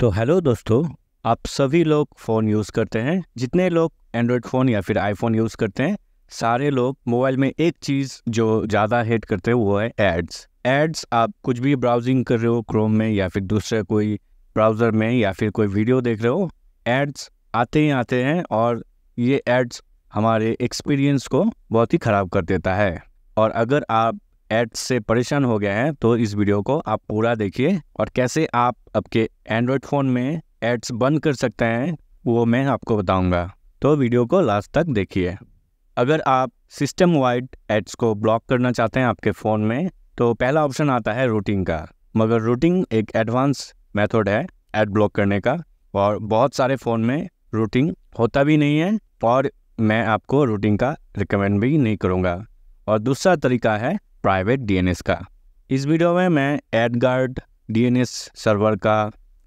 तो हेलो दोस्तों आप सभी लोग फ़ोन यूज़ करते हैं जितने लोग एंड्रॉयड फ़ोन या फिर आईफोन यूज़ करते हैं सारे लोग मोबाइल में एक चीज़ जो ज़्यादा हेट करते हैं वो है एड्स एड्स आप कुछ भी ब्राउजिंग कर रहे हो क्रोम में या फिर दूसरे कोई ब्राउज़र में या फिर कोई वीडियो देख रहे हो एड्स आते ही आते हैं और ये एड्स हमारे एक्सपीरियंस को बहुत ही ख़राब कर देता है और अगर आप एड्स से परेशान हो गए हैं तो इस वीडियो को आप पूरा देखिए और कैसे आप आपके एंड्रॉयड फ़ोन में एड्स बंद कर सकते हैं वो मैं आपको बताऊंगा तो वीडियो को लास्ट तक देखिए अगर आप सिस्टम वाइड एड्स को ब्लॉक करना चाहते हैं आपके फ़ोन में तो पहला ऑप्शन आता है रूटिंग का मगर रूटिंग एक एडवांस मेथड है एड ब्लॉक करने का और बहुत सारे फ़ोन में रूटिंग होता भी नहीं है और मैं आपको रूटिंग का रिकमेंड भी नहीं करूँगा और दूसरा तरीका है प्राइवेट डीएनएस का इस वीडियो में मैं एडगार्ड डीएनएस सर्वर का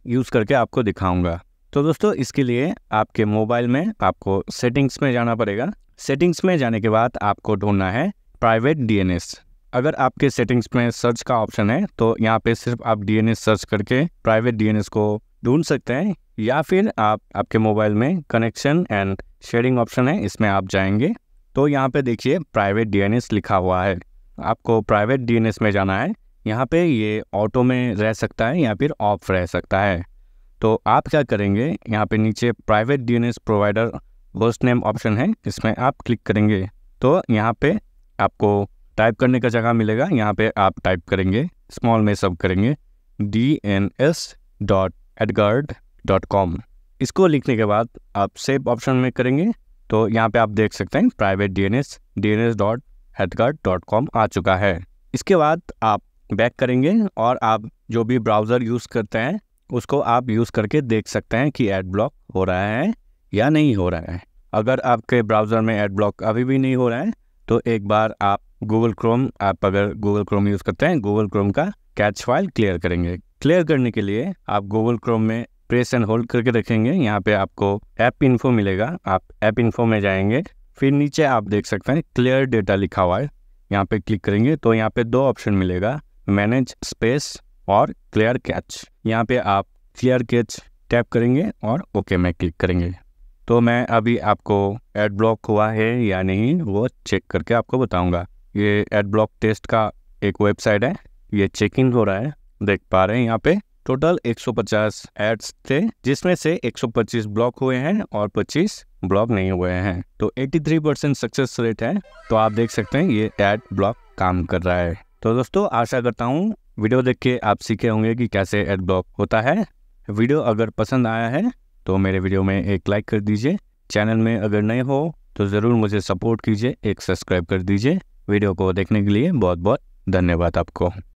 यूज़ करके आपको दिखाऊंगा तो दोस्तों इसके लिए आपके मोबाइल में आपको सेटिंग्स में जाना पड़ेगा सेटिंग्स में जाने के बाद आपको ढूंढना है प्राइवेट डीएनएस अगर आपके सेटिंग्स में सर्च का ऑप्शन है तो यहाँ पे सिर्फ आप डीएनएस सर्च करके प्राइवेट डीएनएस को ढूंढ सकते हैं या फिर आप आपके मोबाइल में कनेक्शन एंड शेयरिंग ऑप्शन है इसमें आप जाएंगे तो यहाँ पे देखिए प्राइवेट डीएनएस लिखा हुआ है आपको प्राइवेट डी में जाना है यहाँ पे ये ऑटो में रह सकता है या फिर ऑफ रह सकता है तो आप क्या करेंगे यहाँ पे नीचे private D provider host name option है इसमें आप क्लिक करेंगे तो यहाँ पे आपको टाइप करने का जगह मिलेगा यहाँ पे आप टाइप करेंगे स्मॉल में सब करेंगे D N S dot AdGuard dot com इसको लिखने के बाद आप सेव ऑप्शन में करेंगे तो यहाँ पे आप देख सकते हैं private D N S D N S dot AdGuard dot com आ चुका है इसके बाद आप बैक करेंगे और आप जो भी ब्राउज़र यूज़ करते हैं उसको आप यूज़ करके देख सकते हैं कि एड ब्लॉक हो रहा है या नहीं हो रहा है अगर आपके ब्राउज़र में एड ब्लॉक अभी भी नहीं हो रहा है तो एक बार आप गूगल क्रोम आप अगर गूगल क्रोम यूज़ करते हैं गूगल क्रोम का कैच फाइल क्लियर करेंगे क्लियर करने के लिए आप गूगल क्रोम में प्रेस एंड होल्ड करके रखेंगे यहाँ पे आपको ऐप इन्फो मिलेगा आप ऐप इन्फो में जाएंगे फिर नीचे आप देख सकते हैं क्लियर डेटा लिखा हुआ है यहाँ पे क्लिक करेंगे तो यहाँ पे दो ऑप्शन मिलेगा मैनेज स्पेस और क्लियर कैच यहाँ पे आप क्लियर कैच टैप करेंगे और ओके में क्लिक करेंगे तो मैं अभी आपको एड ब्लॉक हुआ है या नहीं वो चेक करके आपको बताऊंगा ये एड ब्लॉक टेस्ट का एक वेबसाइट है ये चेक इन हो रहा है देख पा रहे हैं यहाँ पे टोटल 150 एड्स थे जिसमें से 125 ब्लॉक हुए हैं और 25 ब्लॉक नहीं हुए हैं तो 83 परसेंट सक्सेस रेट है तो आप देख सकते हैं ये एड ब्लॉक काम कर रहा है तो दोस्तों आशा करता हूँ वीडियो देख के आप सीखे होंगे कि कैसे एड ब्लॉक होता है वीडियो अगर पसंद आया है तो मेरे वीडियो में एक लाइक कर दीजिए चैनल में अगर नए हो तो ज़रूर मुझे सपोर्ट कीजिए एक सब्सक्राइब कर दीजिए वीडियो को देखने के लिए बहुत बहुत धन्यवाद आपको